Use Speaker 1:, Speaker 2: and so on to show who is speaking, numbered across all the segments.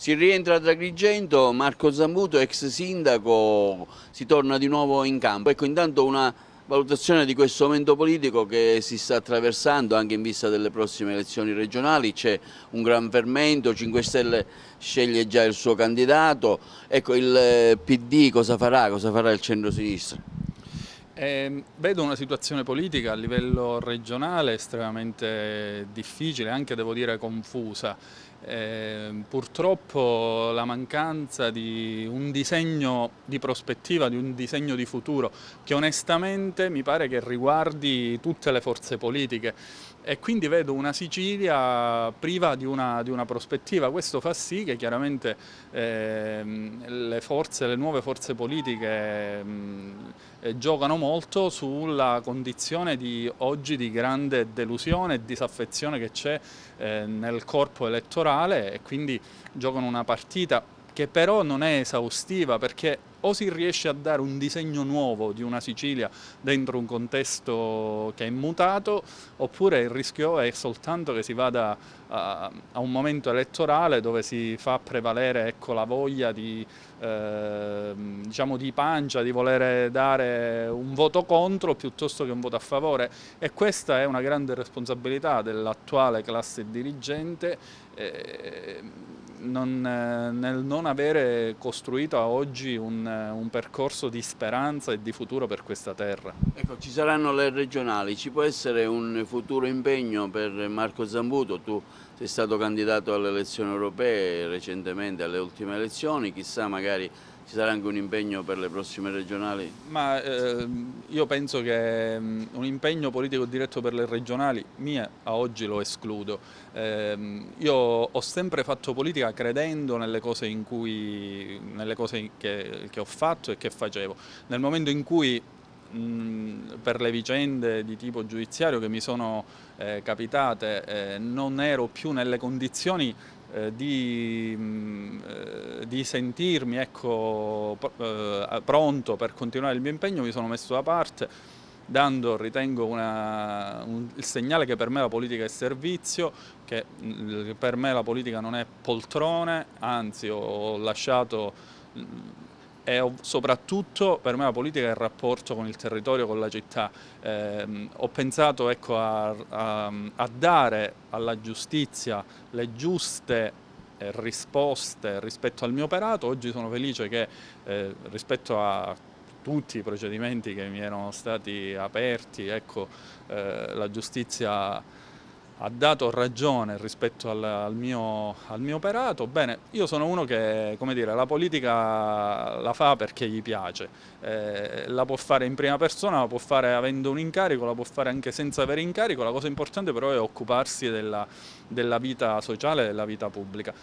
Speaker 1: Si rientra da Grigento, Marco Zambuto, ex sindaco, si torna di nuovo in campo. Ecco, intanto una valutazione di questo momento politico che si sta attraversando anche in vista delle prossime elezioni regionali, c'è un gran fermento, 5 Stelle sceglie già il suo candidato, ecco il eh, PD cosa farà, cosa farà il centro-sinistra?
Speaker 2: Eh, vedo una situazione politica a livello regionale estremamente difficile, anche devo dire confusa. Eh, purtroppo la mancanza di un disegno di prospettiva, di un disegno di futuro che onestamente mi pare che riguardi tutte le forze politiche e quindi vedo una Sicilia priva di una, di una prospettiva. Questo fa sì che chiaramente eh, le, forze, le, nuove forze politiche ehm, eh, giocano molto sulla condizione di oggi di grande delusione e disaffezione che c'è eh, nel corpo elettorale e quindi giocano una partita che però non è esaustiva perché o si riesce a dare un disegno nuovo di una Sicilia dentro un contesto che è mutato, oppure il rischio è soltanto che si vada a, a un momento elettorale dove si fa prevalere ecco, la voglia di, eh, diciamo di pancia, di volere dare un voto contro piuttosto che un voto a favore e questa è una grande responsabilità dell'attuale classe dirigente. Eh, non, eh, nel non avere costruito a oggi un, eh, un, percorso di speranza e di futuro per questa terra.
Speaker 1: Ecco, ci saranno le regionali, ci può essere un futuro impegno per Marco Zambuto? Tu sei stato candidato alle elezioni europee recentemente, alle ultime elezioni, chissà magari ci sarà anche un impegno per le prossime regionali?
Speaker 2: Ma eh, io penso che ehm, un impegno politico diretto per le regionali, mie a oggi lo escludo. Eh, io ho sempre fatto politica credendo nelle cose, cui, nelle cose che, che ho fatto e che facevo. Nel momento in cui mhmm, per le vicende di tipo giudiziario che mi sono eh, capitate eh, non ero più nelle condizioni eh, di, mm, eh, di, sentirmi ecco, eh, pronto per continuare il mio impegno mi sono messo da parte dando, ritengo, una, un, il segnale che per me la politica è servizio, mm, che per me la politica non è poltrone, anzi ho lasciato mm, è soprattutto per me la politica è il rapporto con il territorio, con la città. Eh, ho pensato ecco, a, a, a dare alla giustizia le giuste eh, risposte rispetto al mio operato. Oggi sono felice che eh, rispetto a tutti i procedimenti che mi erano stati aperti, ecco, eh, la giustizia ha dato ragione rispetto al, al, mio, al, mio, operato, bene, io sono uno che dire, la politica la fa perché gli piace, eh, la può fare in prima persona, la può fare avendo un incarico, la può fare anche senza avere incarico, la cosa importante però è occuparsi della, della vita sociale, della vita pubblica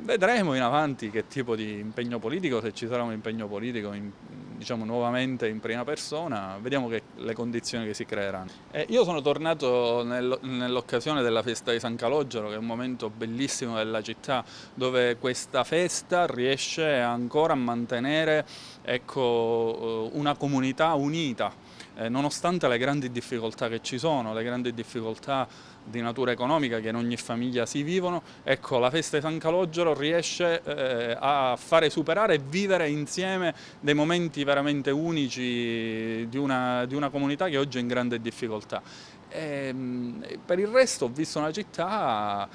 Speaker 2: vedremo in avanti che tipo di impegno politico, se ci sarà un impegno politico in, diciamo, nuovamente in prima persona, vediamo che, le condizioni che si creeranno. E eh, io sono tornato nel, nell'occasione della festa di San Calogero, che è un momento bellissimo della città, dove questa festa riesce ancora a mantenere ecco, eh, una comunità unita eh, nonostante le grandi difficoltà che ci sono, le grandi difficoltà di natura economica che in ogni famiglia si vivono, ecco la festa di San Calogero riesce eh, a fare superare e vivere insieme dei momenti veramente unici di una, di una comunità che oggi è in grande difficoltà. Ehm, e, per il resto ho visto una città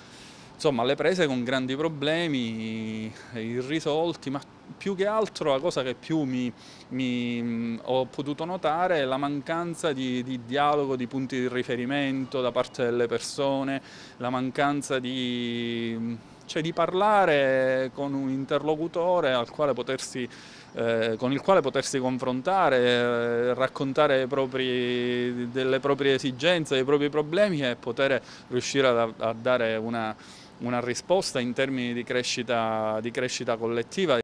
Speaker 2: insomma alle prese con grandi problemi irrisolti, ma più che altro la cosa che più mi, mi mm, ho potuto notare è la mancanza di, di, dialogo, di punti di riferimento da parte delle persone, la mancanza di, mm, cioè di parlare con un interlocutore quale potersi, eh, con il quale potersi confrontare, eh, raccontare propri, delle proprie esigenze, dei propri problemi e poter riuscire a, a dare una una risposta in termini di crescita, di crescita collettiva.